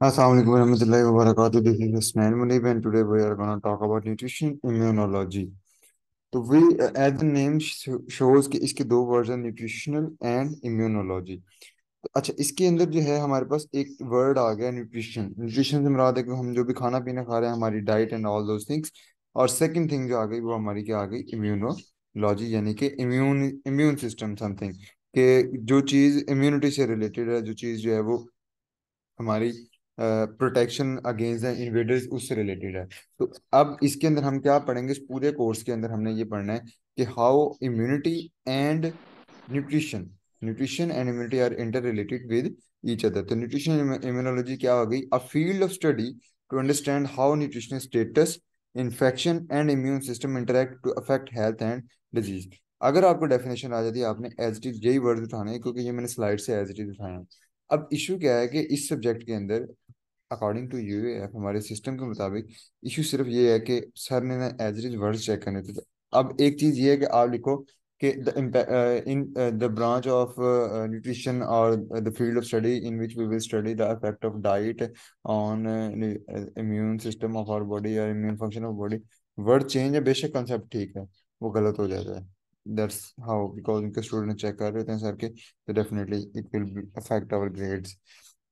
Assalamualaikum warahmatullahi wabarakatuh. This is Munib and today we are going to talk about nutrition immunology. तो we as कि इसके दो version nutritional and immunology अच्छा इसके अंदर जो है हमारे पास एक वर्ड आ गया न्यूट्रिशन न्यूट्रिशन से मुराद है कि हम जो भी खाना पीना खा रहे हैं हमारी diet and all those things और सेकंड थिंग जो आ गई वो हमारी क्या आ गई इम्यूनोलॉजी यानी कि इम्यून इम्यून सिस्टम समथिंग के जो चीज़ इम्यूनिटी से रिलेटेड है जो चीज़ जो है वो हमारी प्रोटेक्शन अगेंस्ट द इन्वेडर्स उससे रिलेटेड है तो अब इसके अंदर हम क्या पढ़ेंगे इस पूरे कोर्स के अंदर हमने ये पढ़ना है कि how immunity and nutrition nutrition and immunity are interrelated with each other तो न्यूट्रिशन इम्यूनोलॉजी क्या हो गई a field of study to understand how nutrition status infection and immune system interact to affect health and disease अगर आपको definition आ जाती है आपने एज इट इज यही वर्ड उठाने क्योंकि ये मैंने स्लाइड से एज इट इज उठाया अब इशू क्या है कि इस सब्जेक्ट के अंदर अकॉर्डिंग टू यू एफ हमारे सिस्टम के मुताबिक इशू सिर्फ ये है कि सर ने ना एवरेज वर्ड्स चेक करने थे अब एक चीज़ ये है कि आप लिखो कि in the branch of nutrition और the field of study in which we will study the effect of diet on immune system of our body और immune function of body word change है बेशक कंसेप्ट ठीक है वो गलत हो जाता है दैट्स हाउ बिकॉज उनके स्टूडेंट चेक कर रहे थे सर के तो definitely it will affect our grades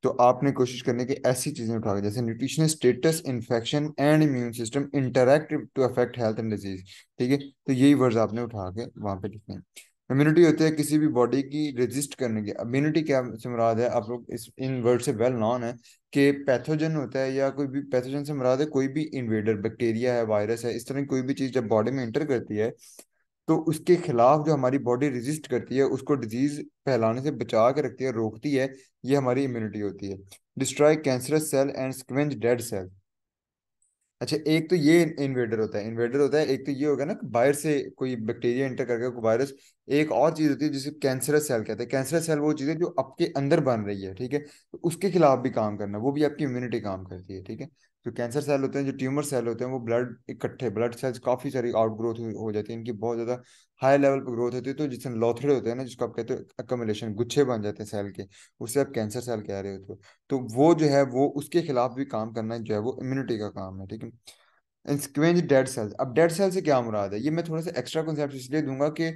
तो आपने कोशिश करनी है कि ऐसी चीज़ें उठा के जैसे nutritional status infection and immune system interact to affect health and disease ठीक है तो यही वर्ड आपने उठा के वहां पे लिखने हैं इम्यूनिटी होती है किसी भी बॉडी की रजिस्ट करने की इम्यूनिटी क्या से मुराद है आप लोग इस इन वर्ड से वेल नॉन है कि पैथोजन होता है या कोई भी पैथोजन से मुराद है कोई भी इन्वेडर बैक्टीरिया है वायरस है इस तरह की कोई भी चीज़ जब बॉडी में इंटर करती है तो उसके खिलाफ जो हमारी बॉडी रिजिस्ट करती है उसको डिजीज फैलाने से बचा के रखती है रोकती है ये हमारी इम्यूनिटी होती है destroy cancerous cell and scavenge dead cell अच्छा एक तो ये इन्वेडर होता है इन्वेडर होता है एक तो ये होगा ना बाहर से कोई बैक्टीरिया इंटर करके कोई वायरस एक और चीज होती है जिसे कैंसरस सेल कहते हैं कैंसरस सेल वो चीज़ है जो आपके अंदर बन रही है ठीक है तो उसके खिलाफ भी काम करना वो भी आपकी इम्यूनिटी काम करती है ठीक है जो कैंसर सेल होते हैं जो ट्यूमर सेल होते हैं वो ब्लड इकट्ठे ब्लड सेल्स काफ़ी सारी आउट ग्रोथ हो जाती है इनकी बहुत ज़्यादा हाई लेवल पर ग्रोथ होती है तो जिसमें लोथड़े होते हैं ना जिसको आप कहते हो अकोमोलेशन गुच्छे बन जाते हैं सेल के उससे आप कैंसर सेल कह रहे होते हो तो वो जो है वो उसके खिलाफ भी काम करना जो है वो इम्यूनिटी का काम है ठीक है स्क्वेंज डेड सेल्स अब डेड सेल से क्या मुराद है ये मैं थोड़ा सा एक्स्ट्रा कॉन्सेप्ट इसलिए दूंगा कि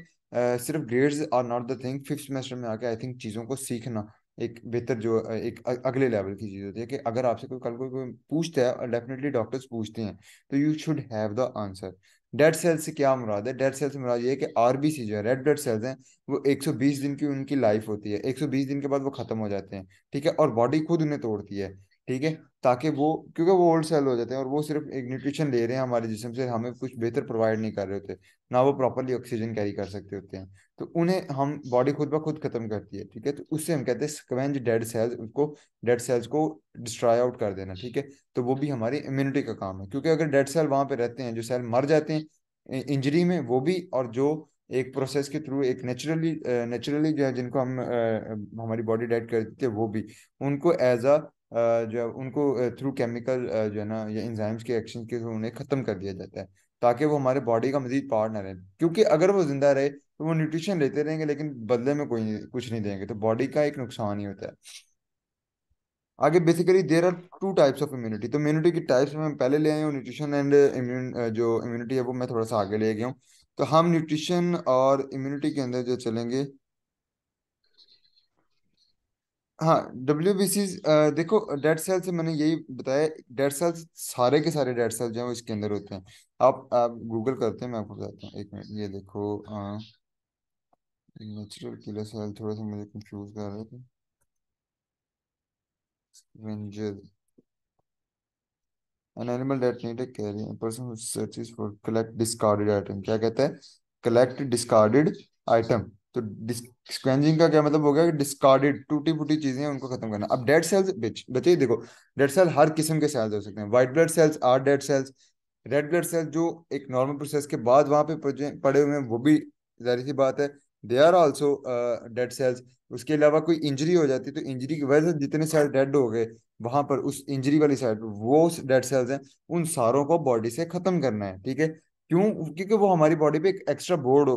सिर्फ grades are not the thing fifth semester में आके आई थिंक चीज़ों को सीखना एक बेहतर जो एक अगले लेवल की चीज़ होती है कि अगर आपसे कोई कल कोई कोई पूछता है डेफिनेटली डॉक्टर्स पूछते हैं तो you should have the answer dead cell से क्या मुराद है डेड सेल से मुराद ये है कि आरबीसी जो है रेड ब्लड सेल्स हैं वो 120 दिन की उनकी लाइफ होती है 120 दिन के बाद वो खत्म हो जाते हैं ठीक है और बॉडी खुद उन्हें तोड़ती है ठीक है ताकि वो क्योंकि वो ओल्ड सेल हो जाते हैं और वो सिर्फ एक न्यूट्रिशन ले रहे हैं हमारे जिसम से हमें कुछ बेहतर प्रोवाइड नहीं कर रहे होते ना वो प्रॉपरली ऑक्सीजन कैरी कर सकते होते हैं तो उन्हें हम बॉडी खुद ब खुद खत्म करती है ठीक है तो उससे हम कहते हैं स्कवेंज डेड सेल्स उनको डेड सेल्स को डिस्ट्रॉय आउट कर देना ठीक है तो वो भी हमारी इम्यूनिटी का काम है क्योंकि अगर डेड सेल वहाँ पे रहते हैं जो सेल मर जाते हैं इंजरी में वो भी और जो एक प्रोसेस के थ्रू एक नेचुरली नेचुरली जो है जिनको हम हमारी बॉडी डेड कर देते हैं वो भी उनको एज अ जो है उनको थ्रू केमिकल जो है ना या इंजाइम्स के एक्शन के थ्रू उन्हें ख़त्म कर दिया जाता है ताकि वो हमारे बॉडी का मजीद पार्ट ना रहे क्योंकि अगर वो जिंदा रहे तो वो न्यूट्रिशन लेते रहेंगे लेकिन बदले में कोई कुछ नहीं देंगे तो बॉडी का एक नुकसान ही होता है आगे basically there are two types of immunity तो इम्यूनिटी की टाइप्स में पहले ले आए हूँ न्यूट्रिशन एंड इम्यून जो इम्यूनिटी है वो मैं थोड़ा सा आगे ले गया हूँ तो हम न्यूट्रिशन और इम्यूनिटी के अंदर जो चलेंगे हाँ डब्ल्यू बी सी देखो डेड सेल से मैंने यही बताया डेड सेल सारे के सारे डेड सेल जो है वो इसके अंदर होते हैं आप आप गूगल करते हैं मैं आपको बताता हूँ एक मिनट ये देखो नेचुरल किलर सेल थोड़ा सा मुझे कंफ्यूज कर रहे थे Avenger. An animal that need कह रही है person who searches for collect discarded item. क्या कहता है? कलेक्ट डिस्कार्डेड आइटम तो स्क्रैंजिंग का क्या मतलब हो गया कि डिस्कार्डेड टूटी फूटी चीजें उनको खत्म करना अब डेड सेल्स बचे देखो डेड सेल हर किस्म के सेल्स हो सकते हैं white blood cells are dead cells red blood cells जो एक नॉर्मल प्रोसेस के बाद वहां पे पड़े हुए हैं वो भी जारी सी बात है they are also dead cells उसके अलावा कोई इंजरी हो जाती है तो इंजरी की वजह से जितने सेल डेड हो गए वहां पर उस इंजरी वाली साइड वो डेड सेल्स हैं उन सारों को बॉडी से खत्म करना है ठीक है क्यों क्योंकि वो हमारी बॉडी पे एक एक्स्ट्रा बोर्ड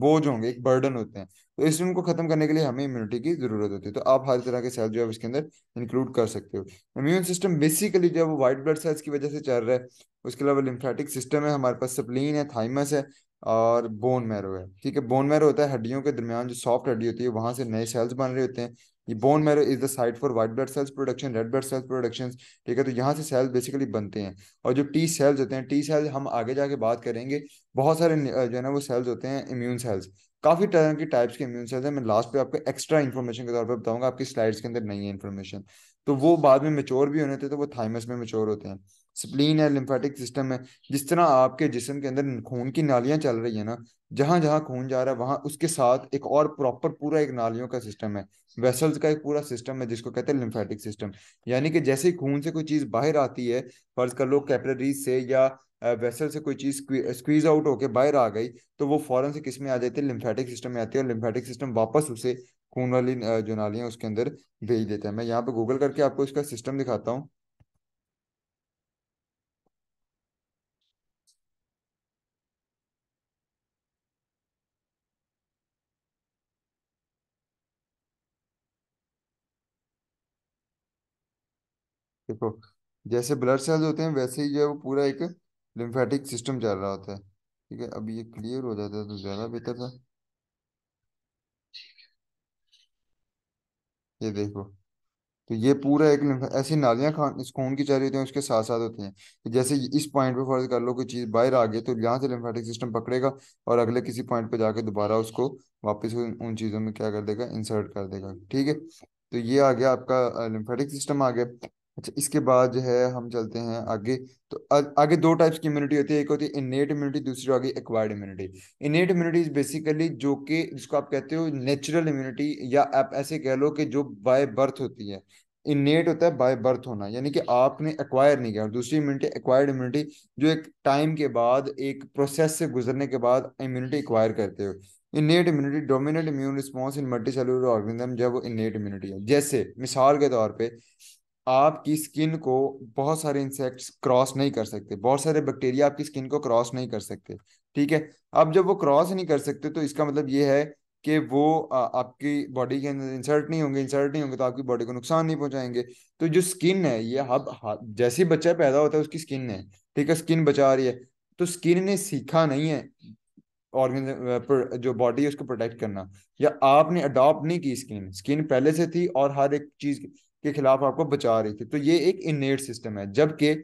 बोझ होंगे एक बर्डन होते हैं तो इस उनको खत्म करने के लिए हमें इम्यूनिटी की जरूरत होती है तो आप हर तरह के सेल जो है इसके अंदर इंक्लूड कर सकते हो इम्यून सिस्टम बेसिकली जो है वो व्हाइट ब्लड सेल्स की वजह से चल रहा है उसके अलावा लिम्फेटिक सिस्टम है हमारे पास सप्लीन है थाइमस है और बोन मैरो है ठीक है बोन मैरो होता है हड्डियों के दरमियान जो सॉफ्ट हड्डी होती है वहां से नए सेल्स बन रहे होते हैं ये bone marrow is the site for white blood cells production red blood cells production ठीक है तो यहाँ से सेल्स बेसिकली बनते हैं और जो टी सेल्स होते हैं टी सेल्स हम आगे जाके बात करेंगे बहुत सारे जो है ना वो सेल्स होते हैं इम्यून सेल्स काफी तरह के टाइप्स के इम्यून सेल्स हैं मैं लास्ट पे आपको एक्स्ट्रा इन्फॉर्मेशन के तौर पर बताऊंगा आपकी स्लाइड्स के अंदर नहीं है इन्फॉर्मेशन तो वो बाद में मेच्योर भी होने थे तो वो थाइमस में मेच्योर होते हैं स्प्लीन है लिम्फेटिक सिस्टम है जिस तरह आपके जिसम के अंदर खून की नालियां चल रही है ना जहां जहां खून जा रहा है वहां उसके साथ एक और प्रॉपर पूरा एक नालियों का सिस्टम है वेसल्स का एक पूरा सिस्टम है जिसको कहते हैं लिम्फेटिक सिस्टम यानी कि जैसे ही खून से कोई चीज बाहर आती है फर्ज कर लो कैपलरीज से या वेसल से कोई चीज स्क्वीज आउट होकर बाहर आ गई तो वो फॉरन से किस में आ जाती है लिम्फेटिक सिस्टम में आती है और लिम्फेटिक सिस्टम वापस उसे खून वाली जो नालियां उसके अंदर भेज देता है मैं यहाँ पे गूगल करके आपको इसका सिस्टम दिखाता हूँ देखो जैसे ब्लड सेल्स होते हैं वैसे ही जो है वो पूरा एक लिम्फेटिक सिस्टम चल रहा होता है ठीक है अब ये क्लियर हो जाता है तो ज़्यादा बेहतर था ये देखो तो ये पूरा एक ऐसी नालियां खान इस खून की चल होती हैं उसके साथ साथ होती हैं तो जैसे इस पॉइंट पे फर्ज कर लो कोई चीज़ बाहर आ गई तो यहाँ से लिम्फेटिक सिस्टम पकड़ेगा और अगले किसी पॉइंट पे जाके दोबारा उसको वापस उन चीज़ों में क्या कर देगा इंसर्ट कर देगा ठीक है तो ये आ गया आपका लिम्फेटिक सिस्टम आ गया अच्छा इसके बाद जो है हम चलते हैं आगे तो आ, आगे दो टाइप्स की इम्यूनिटी होती है एक होती है इनेट इम्यूनिटी दूसरी होगी acquired immunity innate immunity is basically जो कि जिसको आप कहते हो नेचुरल इम्यूनिटी या आप ऐसे कह लो कि जो बाय बर्थ होती है इनेट होता है बाय बर्थ होना यानी कि आपने एक्वायर नहीं किया और दूसरी इम्यूनिटी एक्वायर्ड इम्यूनिटी जो एक टाइम के बाद एक प्रोसेस से गुजरने के बाद इम्यूनिटी एक्वायर करते हो innate immunity dominate immune response in multicellular organism जब वो इनेट इम्यूनिटी है जैसे मिसाल के तौर पर आपकी स्किन को बहुत सारे इंसेक्ट्स क्रॉस नहीं कर सकते बहुत सारे बैक्टीरिया आपकी स्किन को क्रॉस नहीं कर सकते ठीक है अब जब वो क्रॉस नहीं कर सकते तो इसका मतलब ये है कि वो आपकी बॉडी के अंदर इंसर्ट नहीं होंगे इंसर्ट नहीं होंगे तो आपकी बॉडी को नुकसान नहीं पहुंचाएंगे तो जो स्किन है ये हब हाँ, जैसे बच्चा पैदा होता है उसकी स्किन है ठीक है स्किन बचा रही है तो स्किन ने सीखा नहीं है ऑर्गेन जो बॉडी है उसको प्रोटेक्ट करना या आपने अडॉप्ट नहीं की स्किन स्किन पहले से थी और हर एक चीज के खिलाफ आपको बचा रही थी तो ये एक इनेट सिस्टम है जबकि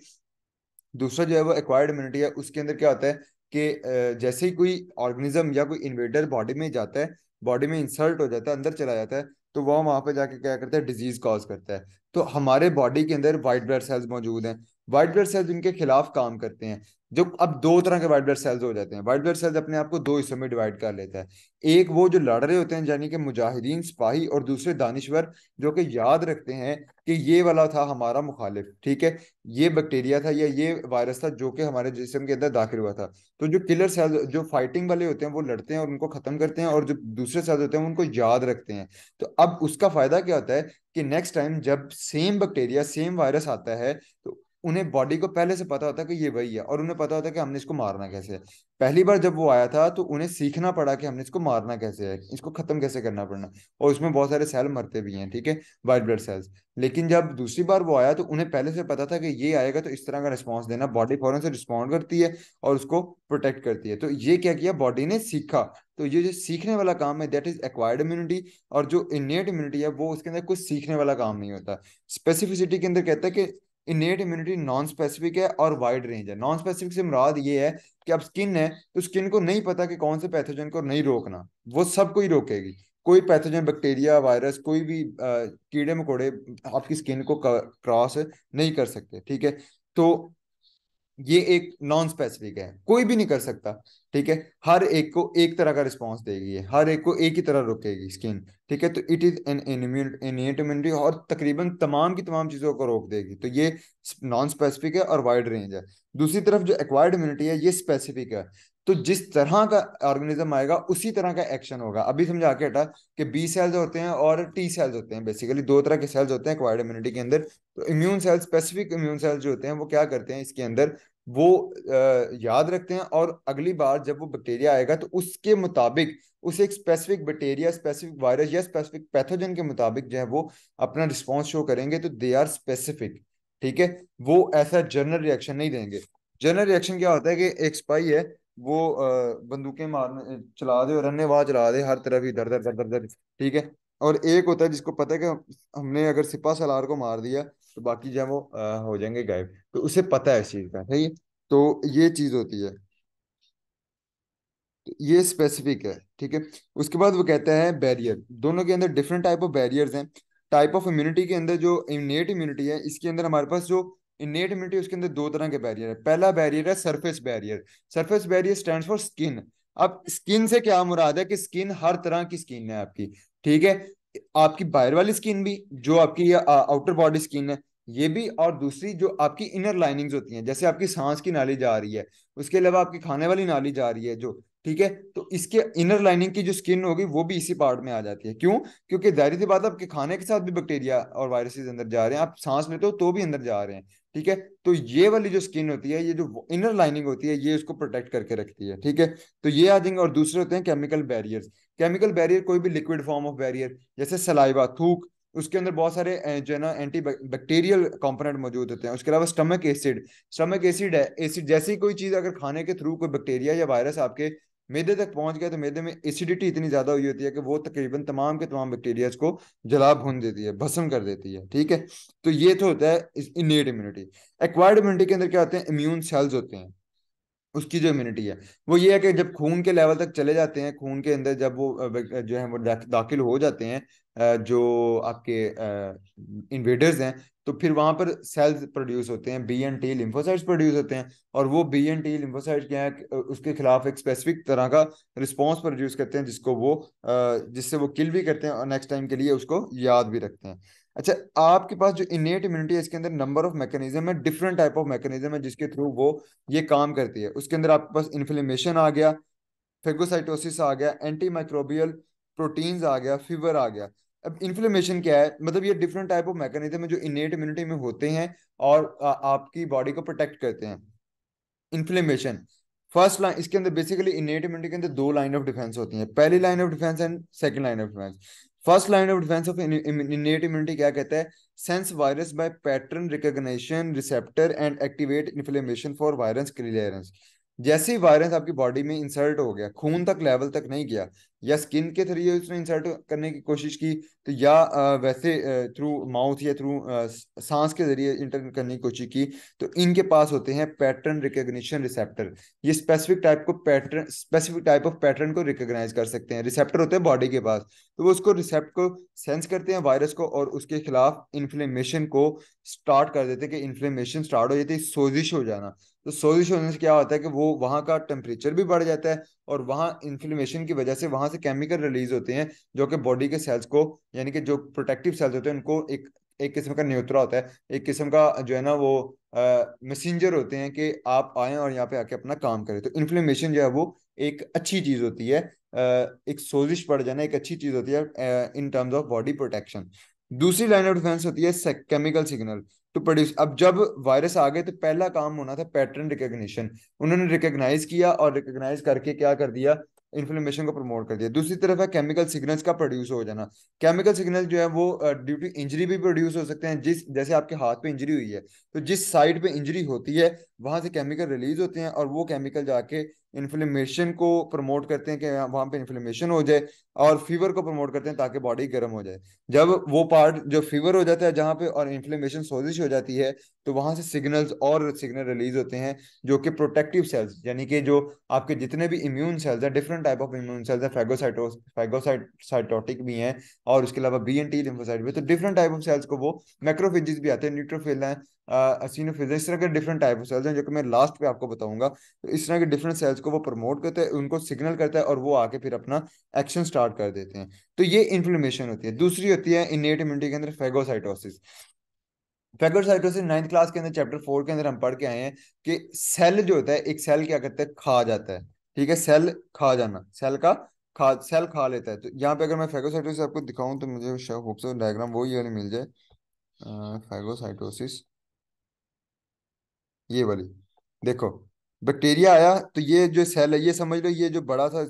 दूसरा जो है वो एक्वायर्ड इम्यूनिटी है उसके अंदर क्या होता है कि जैसे ही कोई ऑर्गेनिज्म या कोई इन्वेडर बॉडी में जाता है बॉडी में इंसर्ट हो जाता है अंदर चला जाता है तो वह वहां पर जाके क्या करता है डिजीज कॉज करता है तो हमारे बॉडी के अंदर वाइट ब्लड सेल्स मौजूद हैं वाइट ब्लड सेल्स उनके खिलाफ काम करते हैं जो अब दो तरह के वाइट ब्लड सेल्स हो जाते हैं वाइट ब्लड सेल्स अपने आप को दो हिस्सों में डिवाइड कर लेता है एक वो जो लड़ रहे होते हैं यानी कि मुजाहिदीन सिपाही और दूसरे दानिश्वर जो कि याद रखते हैं कि ये वाला था हमारा मुखालिफ ठीक है ये बैक्टीरिया था या ये वायरस था जो कि हमारे जिसम के अंदर दाखिल हुआ था तो जो किलर सेल्स जो फाइटिंग वाले होते हैं वो लड़ते हैं और उनको खत्म करते हैं और जो दूसरे सेल्स होते हैं उनको याद रखते हैं तो अब उसका फायदा क्या होता है कि नेक्स्ट टाइम जब सेम बैक्टीरिया सेम वायरस आता है तो उन्हें बॉडी को पहले से पता होता कि ये वही है और उन्हें पता होता कि हमने इसको मारना कैसे है पहली बार जब वो आया था तो उन्हें सीखना पड़ा कि हमने इसको मारना कैसे है इसको खत्म कैसे करना पड़ना और उसमें बहुत सारे सेल मरते भी हैं ठीक है वाइट ब्लड सेल्स लेकिन जब दूसरी बार वो आया तो उन्हें पहले से पता था कि ये आएगा तो इस तरह का रिस्पॉन्स देना बॉडी फौरन से रिस्पॉन्ड करती है और उसको प्रोटेक्ट करती है तो ये क्या किया बॉडी ने सीखा तो ये जो सीखने वाला काम है दैट इज एक्वायर्ड इम्यूनिटी और जो इनेट इम्यूनिटी है वो उसके अंदर कुछ सीखने वाला काम नहीं होता स्पेसिफिसिटी के अंदर कहता है कि इनेट इम्यूनिटी नॉन स्पेसिफिक है और वाइड रेंज है नॉन स्पेसिफिक से मुराद ये है कि अब स्किन है तो स्किन को नहीं पता कि कौन से पैथोजन को नहीं रोकना वो सबको कोई रोकेगी कोई पैथोजन बैक्टीरिया वायरस कोई भी आ, कीड़े मकोड़े आपकी स्किन को क्रॉस नहीं कर सकते ठीक है तो ये एक नॉन स्पेसिफिक है कोई भी नहीं कर सकता ठीक है हर एक को एक तरह का रिस्पॉन्स देगी हर एक को एक ही तरह रोकेगी स्किन ठीक है तो it is an innate immunity और तकरीबन तमाम की तमाम चीज़ों को रोक देगी तो ये नॉन स्पेसिफिक है और वाइड रेंज है दूसरी तरफ जो एक्वायर्ड इम्यूनिटी है ये स्पेसिफिक है तो जिस तरह का ऑर्गेनिज्म आएगा उसी तरह का एक्शन होगा अभी समझा के हटा कि बी सेल्स होते हैं और टी सेल्स होते हैं बेसिकली दो तरह के सेल्स होते हैं क्वाइड इम्यूनिटी के अंदर तो immune cells specific immune cells जो होते हैं वो क्या करते हैं इसके अंदर वो याद रखते हैं और अगली बार जब वो बैक्टीरिया आएगा तो उसके मुताबिक उसे एक स्पेसिफिक बैक्टीरिया स्पेसिफिक वायरस या स्पेसिफिक पैथोजन के मुताबिक जो है वो अपना रिस्पॉन्स शो करेंगे तो दे आर स्पेसिफिक ठीक है वो ऐसा जनरल रिएक्शन नहीं देंगे जनरल रिएक्शन क्या होता है कि एक स्पाई है वो बंदूकें मारने चला दे और अन्नेवाह चला दे हर तरफ इधर उधर इधर उधर ठीक है और एक होता है जिसको पता है कि हमने अगर सिपा सलार को मार दिया तो बाकी जो है वो हो जाएंगे गायब तो उसे पता है इस चीज़ का ठीक है तो ये चीज़ होती है तो ये स्पेसिफिक है ठीक है उसके बाद वो कहता है बैरियर दोनों के अंदर डिफरेंट टाइप ऑफ बैरियर्स हैं टाइप ऑफ इम्यूनिटी के अंदर जो इम्यूनेट इम्यूनिटी है इसके अंदर हमारे पास जो इनेट इम्यूनिटी उसके अंदर दो तरह के बैरियर है पहला बैरियर है surface barrier surface barrier stand for skin अब स्किन से क्या मुराद है कि स्किन हर तरह की स्किन है आपकी ठीक है आपकी बाहर वाली स्किन भी जो आपकी आउटर बॉडी स्किन है ये भी और दूसरी जो आपकी इनर लाइनिंग्स होती हैं जैसे आपकी सांस की नाली जा रही है उसके अलावा आपकी खाने वाली नाली जा रही है जो ठीक है तो इसके इनर लाइनिंग की जो स्किन होगी वो भी इसी पार्ट में आ जाती है क्यों क्योंकि जाहिर सी बात आपके खाने के साथ भी बैक्टीरिया और वायरसेस अंदर जा रहे हैं आप सांस लेते हो तो भी अंदर जा रहे हैं ठीक है तो ये वाली जो स्किन होती है ये जो इनर लाइनिंग होती है ये उसको प्रोटेक्ट करके रखती है ठीक है तो ये आ जाएंगे और दूसरे होते हैं केमिकल बैरियर केमिकल बैरियर कोई भी लिक्विड फॉर्म ऑफ बैरियर जैसे सलाइवा थूक उसके अंदर बहुत सारे जो है ना एंटी बैक्टीरियल कॉम्पोनेंट मौजूद होते हैं उसके अलावा स्टमक एसिड स्टमक एसिड है एसिड जैसी कोई चीज अगर खाने के थ्रू कोई बैक्टीरिया या वायरस आपके मैदे तक पहुंच गया तो मैदे में एसिडिटी इतनी ज्यादा हुई होती है कि वो तकरीबन तमाम के तमाम बैक्टीरियाज को जला भून देती है भस्म कर देती है ठीक है तो ये तो होता है इनेट इम्यूनिटी एक्वायर्ड इम्यूनिटी के अंदर क्या होते हैं इम्यून सेल्स होते हैं उसकी जो इम्यूनिटी है वो ये है कि जब खून के लेवल तक चले जाते हैं खून के अंदर जब वो जो है वो दाखिल हो जाते हैं जो आपके इन्वेडर्स हैं तो फिर वहां पर सेल्स प्रोड्यूस होते हैं B and T lymphocytes produce होते हैं और वो बी एन टी लिम्फोसाइट क्या है उसके खिलाफ एक स्पेसिफिक तरह का रिस्पॉन्स प्रोड्यूस करते हैं जिसको वो जिससे वो किल भी करते हैं और नेक्स्ट टाइम के लिए उसको याद भी रखते हैं अच्छा आपके पास जो इनेट इम्यूनिटी है इसके अंदर नंबर ऑफ मैकेनिज्म है डिफरेंट टाइप ऑफ मैकेनिज्म है जिसके थ्रू वो ये काम करती है उसके अंदर आपके पास इन्फ्लेमेशन आ गया फेगोसाइटोसिस आ गया एंटी माइक्रोबियल प्रोटीन्स आ गया फीवर आ गया अब इन्फ्लेमेशन क्या है मतलब ये डिफरेंट टाइप ऑफ मैकेनिज्म है जो इनेट इम्यूनिटी में होते हैं और आ, आपकी बॉडी को प्रोटेक्ट करते हैं इन्फ्लेमेशन फर्स्ट लाइन इसके अंदर बेसिकली इनेट इम्यूनिटी के अंदर दो लाइन ऑफ डिफेंस होती है पहली line of defence and second line of defence first line of defence of innate immunity क्या कहता है sense virus by pattern recognition receptor and activate inflammation for virus clearance जैसे ही वायरस आपकी body में इंसर्ट हो गया खून तक लेवल तक नहीं गया या स्किन के जरिए उसने इंसर्ट करने की कोशिश की तो या वैसे थ्रू माउथ या थ्रू सांस के जरिए इंटर करने की कोशिश की तो इनके पास होते हैं पैटर्न रिकॉग्निशन रिसेप्टर ये स्पेसिफिक टाइप को pattern specific type of pattern को रिकॉग्नाइज कर सकते हैं रिसेप्टर होते हैं बॉडी के पास तो वो उसको रिसेप्ट को सेंस करते हैं वायरस को और उसके खिलाफ इन्फ्लेमेशन को स्टार्ट कर देते हैं कि इन्फ्लेमेशन स्टार्ट हो जाती है सोजिश हो जाना तो सोजिश होने से क्या होता है कि वो वहाँ का टेम्परेचर भी बढ़ जाता है और वहाँ इन्फ्लेमेशन की वजह से वहाँ वहां से केमिकल रिलीज होते हैं जो कि बॉडी के सेल्स को यानी कि जो प्रोटेक्टिव सेल्स होते हैं उनको एक एक किस्म का न्यूत्रा होता है एक किस्म का जो है ना वो मैसेंजर होते हैं कि आप आए और यहाँ पे आके अपना काम करें तो इन्फ्लेमेशन जो है वो एक अच्छी चीज़ होती है आ, एक सोजिश पड़ जाना एक अच्छी चीज़ होती है in terms of body protection दूसरी लाइन ऑफ डिफेंस होती है केमिकल सिग्नल टू प्रोड्यूस अब जब वायरस आ गए तो पहला काम होना था पैटर्न रिकोगशन उन्होंने रिकोगनाइज किया और रिकोगनाइज करके क्या कर दिया इन्फ्लेमेशन को प्रमोट कर दिया दूसरी तरफ है केमिकल सिग्नल्स का प्रोड्यूस हो जाना केमिकल सिग्नल जो है वो ड्यू टू इंजरी भी प्रोड्यूस हो सकते हैं जिस जैसे आपके हाथ पे इंजरी हुई है तो जिस साइड पे इंजरी होती है वहां से केमिकल रिलीज होते हैं और वो केमिकल जाके इन्फ्लेमेशन को प्रमोट करते हैं कि वहां पे इन्फ्लेमेशन हो जाए और फीवर को प्रमोट करते हैं ताकि बॉडी गर्म हो जाए जब वो पार्ट जो फीवर हो जाता है जहां पे और इन्फ्लेमेशन सोजिश हो जाती है तो वहां से सिग्नल्स और सिग्नल रिलीज होते हैं जो कि प्रोटेक्टिव सेल्स यानी कि जो आपके जितने भी इम्यून सेल्स हैं different type of immune cells हैं फैगोसाइटो फैगोसाइटोटिक भी हैं और उसके अलावा बी एन टी लिम्फोसाइट भी तो डिफरेंट टाइप ऑफ सेल्स को वो मैक्रोफेजिस भी आते हैं न्यूट्रोफिल हैं असिनोफिजा इस तरह के डिफरेंट टाइप ऑफ सेल्स हैं जो कि मैं लास्ट पे आपको बताऊंगा तो इस तरह के डिफरेंट सेल्स को वो प्रमोट करते हैं उनको सिग्नल करता है और वो आके फिर अपना एक्शन स्टार्ट कर देते हैं तो ये इन्फ्लेमेशन होती है दूसरी होती है इनेट इम्यूनिटी के अंदर फेगोसाइटोसिस फेगोसाइटोसिस नाइन्थ क्लास के अंदर चैप्टर फोर के अंदर हम पढ़ के आए हैं कि सेल जो होता है एक सेल क्या करता है खा जाता है ठीक है सेल खा जाना सेल का खा सेल खा लेता है तो यहाँ पे अगर मैं फेगोसाइटोसिस आपको दिखाऊं तो मुझे डायग्राम वो ही वाली मिल जाए फेगोसाइटोसिस ये वाली देखो बैक्टीरिया आया तो ये जो सेल है ये समझ लो ये जो बड़ा सा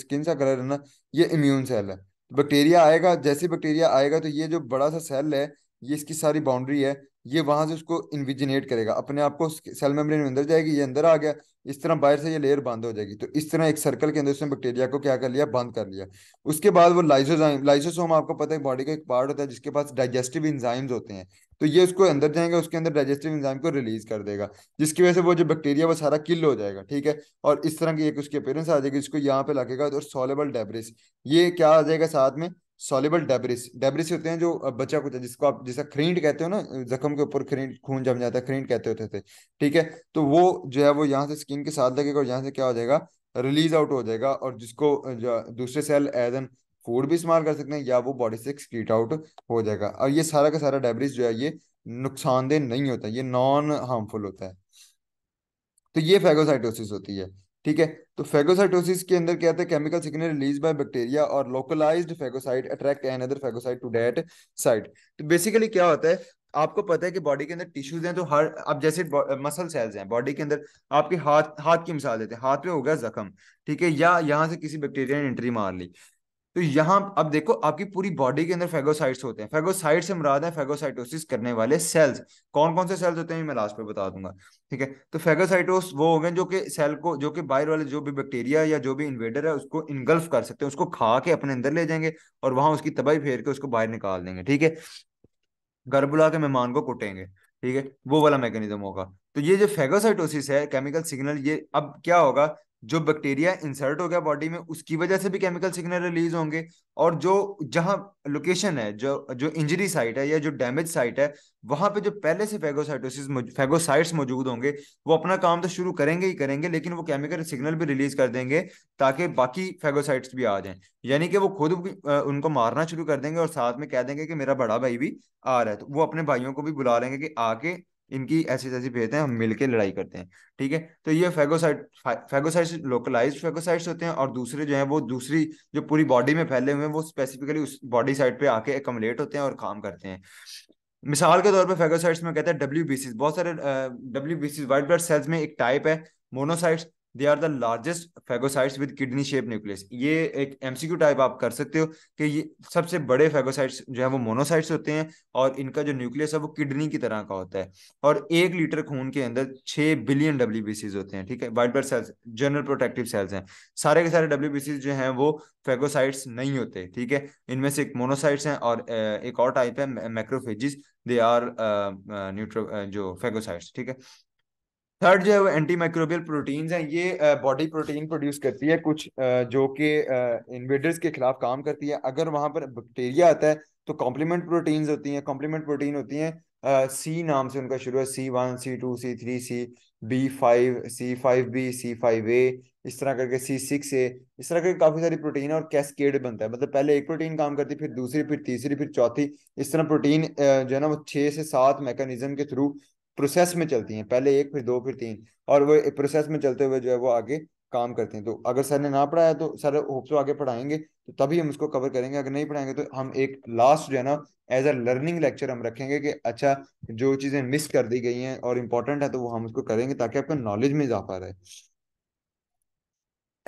स्किन सा कलर है ना ये इम्यून सेल है बैक्टीरिया आएगा जैसे बैक्टीरिया आएगा तो ये जो बड़ा सा सेल है ये इसकी सारी बाउंड्री है ये वहां से उसको इन्विजिनेट करेगा अपने आप को सेल मेम्ब्रेन में अंदर जाएगी ये अंदर आ गया इस तरह बाहर से ये लेयर बंद हो जाएगी तो इस तरह एक सर्कल के अंदर उसने बैक्टीरिया को क्या कर लिया बंद कर लिया उसके बाद वो लाइसोजाइम लाइसोसोम आपको पता है बॉडी का एक पार्ट होता है जिसके पास डाइजेस्टिव इंजाइम्स होते हैं तो ये उसको अंदर जाएंगे उसके अंदर डाइजेस्टिव इंजाइम को रिलीज कर देगा जिसकी वजह से वो जो बैक्टीरिया वो सारा किल हो जाएगा ठीक है और इस तरह की एक उसकी अपेयरेंस आ जाएगी इसको यहाँ पे लगेगा और सोलेबल डेब्रिस ये क्या आ जाएगा साथ में सॉलेबल डेबरिस डेबरिस होते हैं जो बचा कुछ जिसको आप जैसा खरींट कहते हो ना जख्म के ऊपर खरीट खून जम जाता है खरीट कहते होते थे ठीक है तो वो जो है वो यहाँ से स्किन के साथ लगेगा और यहाँ से क्या हो जाएगा रिलीज आउट हो जाएगा और जिसको दूसरे सेल एज एन फूड भी इस्तेमाल कर सकते हैं या वो बॉडी से स्कीट आउट हो जाएगा और ये सारा का सारा डेब्रिस जो है ये नुकसानदेह नहीं होता ये नॉन हार्मफुल होता है तो ये फेगोसाइटोसिस होती है ठीक है तो फेगोसाइटोसिस के अंदर क्या था chemical signal release by bacteria और localised phagocyte attract another phagocyte to that site तो बेसिकली क्या होता है आपको पता है कि बॉडी के अंदर टिश्यूज हैं तो हर अब जैसे मसल सेल्स हैं बॉडी के अंदर आपके हाथ हाथ की मिसाल देते हैं हाथ पे होगा जख्म ठीक है या यहाँ से किसी बैक्टीरिया ने एंट्री मार ली तो यहाँ अब देखो आपकी पूरी बॉडी के अंदर फेगोसाइट्स होते हैं फेगोसाइट से मुराद है फेगोसाइटोसिस करने वाले सेल्स कौन कौन से सेल्स होते हैं मैं लास्ट पे बता दूंगा ठीक है तो फेगोसाइटोस वो हो गए जो कि सेल को जो कि बाहर वाले जो भी बैक्टीरिया या जो भी इन्वेडर है उसको इनगल्फ कर सकते हैं उसको खा के अपने अंदर ले जाएंगे और वहां उसकी तबाही फेर के उसको बाहर निकाल देंगे ठीक है घर बुला के मेहमान को कुटेंगे ठीक है वो वाला मैकेनिज्म होगा तो ये जो फेगोसाइटोसिस है केमिकल सिग्नल ये अब क्या होगा जो बैक्टीरिया इंसर्ट हो गया बॉडी में उसकी वजह से भी केमिकल सिग्नल रिलीज होंगे और जो जहाँ लोकेशन है जो जो इंजरी साइट है या जो डैमेज साइट है वहां पे जो पहले से फेगोसाइटोसिस फेगोसाइट्स मौजूद होंगे वो अपना काम तो शुरू करेंगे ही करेंगे लेकिन वो केमिकल सिग्नल भी रिलीज कर देंगे ताकि बाकी फेगोसाइट्स भी आ जाएं यानी कि वो खुद उनको मारना शुरू कर देंगे और साथ में कह देंगे कि मेरा बड़ा भाई भी आ रहा है तो वो अपने भाइयों को भी बुला लेंगे कि आके इनकी ऐसी ऐसी भेद हैं हम मिलकर लड़ाई करते हैं ठीक है तो ये फेगोसाइट फेगोसाइट्स लोकलाइज फेगोसाइट्स होते हैं और दूसरे जो है वो दूसरी जो पूरी बॉडी में फैले हुए हैं वो स्पेसिफिकली उस बॉडी साइड पे आके एकमलेट होते हैं और काम करते हैं मिसाल के तौर पर फेगोसाइट्स में कहते हैं डब्ल्यू बहुत सारे डब्ल्यू वाइट ब्लड सेल्स में एक टाइप है monocytes they are the largest phagocytes with kidney shape nucleus ये एक एमसीक्यू टाइप आप कर सकते हो कि ये सबसे बड़े फेगोसाइट्स जो है वो मोनोसाइट्स होते हैं और इनका जो न्यूक्लियस है वो किडनी की तरह का होता है और एक लीटर खून के अंदर छह बिलियन डब्ल्यू होते हैं ठीक है white blood cells general protective cells हैं सारे के सारे डब्ल्यू जो है वो फेगोसाइट्स नहीं होते ठीक है इनमें से एक मोनोसाइट्स हैं और एक और टाइप है मैक्रोफेजिस दे आर न्यूट्रो जो फेगोसाइट्स ठीक है थर्ड जो है वो एंटी माइक्रोबियल प्रोटीन है ये बॉडी प्रोटीन प्रोड्यूस करती है कुछ जो कि इन्वेडर्स के खिलाफ काम करती है अगर वहां पर बैक्टीरिया आता है तो कॉम्प्लीमेंट प्रोटीन होती हैं कॉम्प्लीमेंट प्रोटीन होती हैं सी नाम से उनका शुरू है C one C two C three C B five C five B C five A इस तरह करके सी सिक्स ए इस तरह करके काफी सारी प्रोटीन है और कैसकेड बनता है मतलब पहले एक प्रोटीन काम करती फिर दूसरी फिर तीसरी फिर चौथी इस तरह प्रोटीन जो है ना वो छह से सात मैकेनिज्म के थ्रू प्रोसेस में चलती हैं पहले एक फिर दो फिर तीन और वो प्रोसेस में चलते हुए जो है वो आगे काम करते हैं तो अगर सर ने ना पढ़ाया तो सर होप्सो आगे पढ़ाएंगे तो तभी हम उसको कवर करेंगे अगर नहीं पढ़ाएंगे तो हम एक लास्ट जो है ना एज अ लर्निंग लेक्चर हम रखेंगे कि अच्छा जो चीज़ें मिस कर दी गई हैं और इंपॉर्टेंट है तो वो हम उसको करेंगे ताकि आपका नॉलेज में इजाफा रहे